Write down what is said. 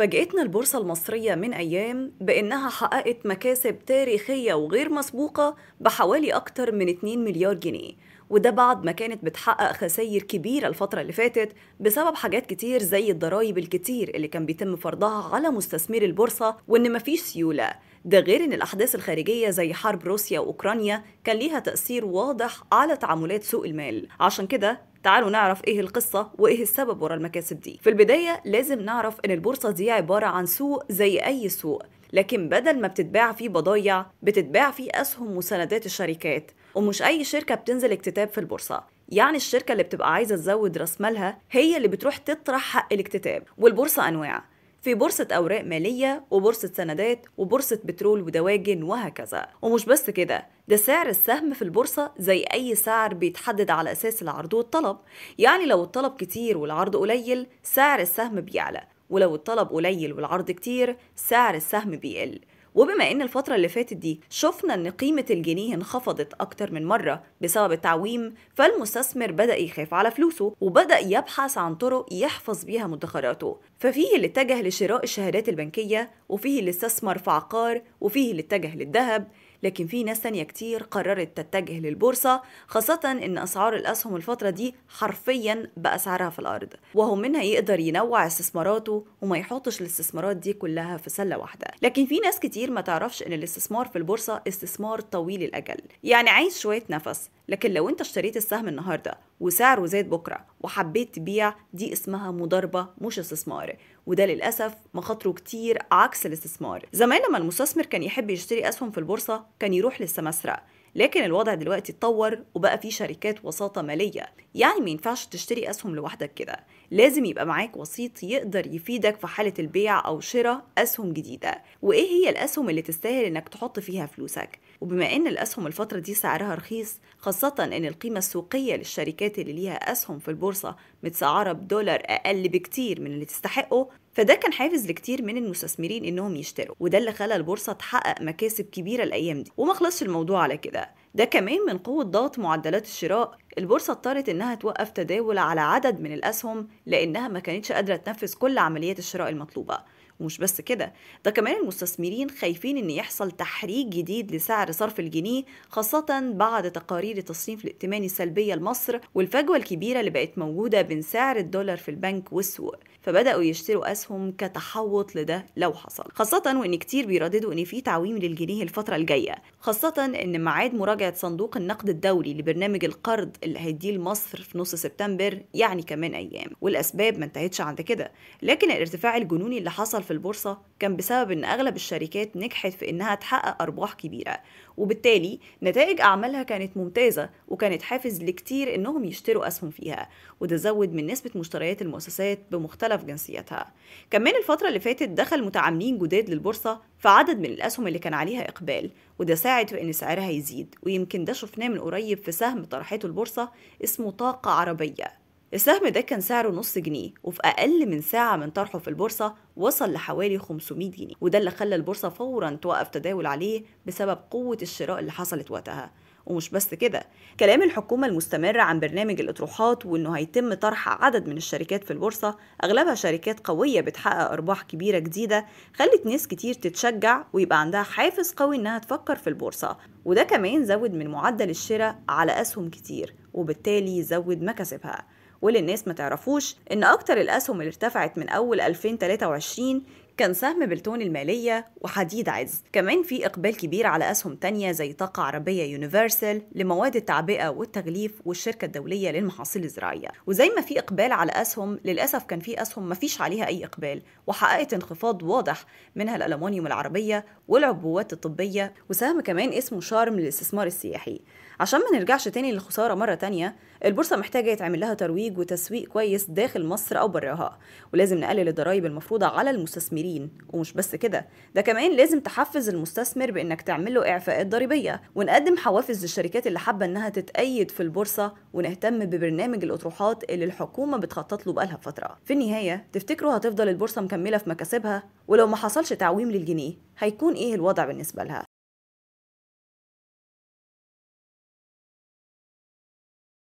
فاجأتنا البورصة المصرية من أيام بأنها حققت مكاسب تاريخية وغير مسبوقة بحوالي أكتر من 2 مليار جنيه وده بعد ما كانت بتحقق خسائر كبيرة الفترة اللي فاتت بسبب حاجات كتير زي الضرايب الكتير اللي كان بيتم فرضها على مستثمري البورصة وإن مفيش سيولة ده غير ان الاحداث الخارجيه زي حرب روسيا واوكرانيا كان ليها تاثير واضح على تعاملات سوق المال عشان كده تعالوا نعرف ايه القصة وايه السبب ورا المكاسب دي في البداية لازم نعرف ان البورصة دي عبارة عن سوق زي اي سوق لكن بدل ما بتتباع فيه بضايع بتتباع فيه اسهم وسندات الشركات ومش أي شركة بتنزل اكتتاب في البورصة يعني الشركة اللي بتبقى عايزة تزود راس مالها هي اللي بتروح تطرح حق الاكتتاب والبورصة أنواع في بورصة أوراق مالية وبورصة سندات وبورصة بترول ودواجن وهكذا ومش بس كده ده سعر السهم في البورصة زي أي سعر بيتحدد على أساس العرض والطلب يعني لو الطلب كتير والعرض قليل سعر السهم بيعلى ولو الطلب قليل والعرض كتير سعر السهم بيقل وبما ان الفتره اللي فاتت دي شفنا ان قيمه الجنيه انخفضت اكتر من مره بسبب التعويم فالمستثمر بدا يخاف على فلوسه وبدا يبحث عن طرق يحفظ بيها مدخراته ففيه اللي اتجه لشراء الشهادات البنكيه وفيه اللي استثمر في عقار وفيه اللي اتجه للذهب لكن في ناس تانية كتير قررت تتجه للبورصة خاصة إن أسعار الأسهم الفترة دي حرفيا بأسعارها في الأرض وهو منها يقدر ينوع استثماراته وما يحطش الاستثمارات دي كلها في سلة واحدة لكن في ناس كتير ما تعرفش إن الاستثمار في البورصة استثمار طويل الأجل يعني عايز شوية نفس لكن لو أنت اشتريت السهم النهاردة وسعره زاد بكرة وحبيت تبيع دي اسمها مضاربة مش استثمار وده للأسف مخاطره كتير عكس الاستثمار زمان لما المستثمر كان يحب يشتري أسهم في البورصة كان يروح للسماسرة لكن الوضع دلوقتي اتطور وبقى فيه شركات وساطة مالية يعني ما ينفعش تشتري أسهم لوحدك كده لازم يبقى معاك وسيط يقدر يفيدك في حالة البيع أو شراء أسهم جديدة وإيه هي الأسهم اللي تستاهل إنك تحط فيها فلوسك وبما أن الأسهم الفترة دي سعرها رخيص خاصة أن القيمة السوقية للشركات اللي ليها أسهم في البورصة متسعرة بدولار أقل بكتير من اللي تستحقه فده كان حافز لكتير من المستثمرين انهم يشتروا وده اللي خلى البورصه تحقق مكاسب كبيره الايام دي وما خلصش الموضوع على كده ده كمان من قوة ضغط معدلات الشراء البورصة اضطرت إنها توقف تداول على عدد من الأسهم لأنها ما كانتش قادرة تنفذ كل عمليات الشراء المطلوبة ومش بس كده ده كمان المستثمرين خايفين ان يحصل تحريك جديد لسعر صرف الجنيه خاصة بعد تقارير التصنيف الائتماني السلبية لمصر والفجوة الكبيرة اللي بقت موجودة بين سعر الدولار في البنك والسوق فبدأوا يشتروا أسهم كتحوط لده لو حصل خاصة وإن كتير بيرددوا إن في تعويم للجنيه الفترة الجاية خاصة إن ميعاد مراجعة مراجعة صندوق النقد الدولي لبرنامج القرض اللي هيديه لمصر في نص سبتمبر يعني كمان أيام والأسباب ما انتهتش عند كده لكن الارتفاع الجنوني اللي حصل في البورصة كان بسبب إن أغلب الشركات نجحت في إنها تحقق أرباح كبيرة وبالتالي نتائج أعمالها كانت ممتازة وكانت حافز لكتير إنهم يشتروا أسهم فيها وده زود من نسبة مشتريات المؤسسات بمختلف جنسياتها كمان الفترة اللي فاتت دخل متعاملين جداد للبورصة في عدد من الأسهم اللي كان عليها إقبال وده ساعد في إن سعرها يزيد ويمكن ده شفناه من قريب في سهم طرحته البورصة اسمه طاقة عربية السهم ده كان سعره نص جنيه وفي أقل من ساعة من طرحه في البورصة وصل لحوالي 500 جنيه وده اللي خلى البورصة فورا توقف تداول عليه بسبب قوة الشراء اللي حصلت وقتها ومش بس كده كلام الحكومة المستمر عن برنامج الأطروحات وإنه هيتم طرح عدد من الشركات في البورصة أغلبها شركات قوية بتحقق أرباح كبيرة جديدة خلت ناس كتير تتشجع ويبقى عندها حافز قوي إنها تفكر في البورصة وده كمان زود من معدل الشراء على أسهم كتير وبالتالي زود مكاسبها وللناس ما تعرفوش ان اكتر الاسهم اللي ارتفعت من اول 2023 كان سهم بلتون المالية وحديد عز كمان في إقبال كبير على أسهم تانية زي طاقة عربية يونيفرسال لمواد التعبئة والتغليف والشركة الدولية للمحاصيل الزراعية وزي ما في إقبال على أسهم للأسف كان في أسهم ما فيش عليها أي إقبال وحققت انخفاض واضح منها الألمونيوم العربية والعبوات الطبية وسهم كمان اسمه شارم للاستثمار السياحي عشان ما نرجعش تاني للخسارة مرة تانية البورصة محتاجة يتعمل لها ترويج وتسويق كويس داخل مصر أو براها ولازم نقلل الضرائب المفروضة على المستثمرين المستثمرين ومش بس كده ده كمان لازم تحفز المستثمر بانك تعمل له اعفاءات ضريبيه ونقدم حوافز للشركات اللي حابه انها تتأيد في البورصه ونهتم ببرنامج الاطروحات اللي الحكومه بتخطط له بقالها فتره في النهايه تفتكروا هتفضل البورصه مكمله في مكاسبها ولو ما حصلش تعويم للجنيه هيكون ايه الوضع بالنسبه لها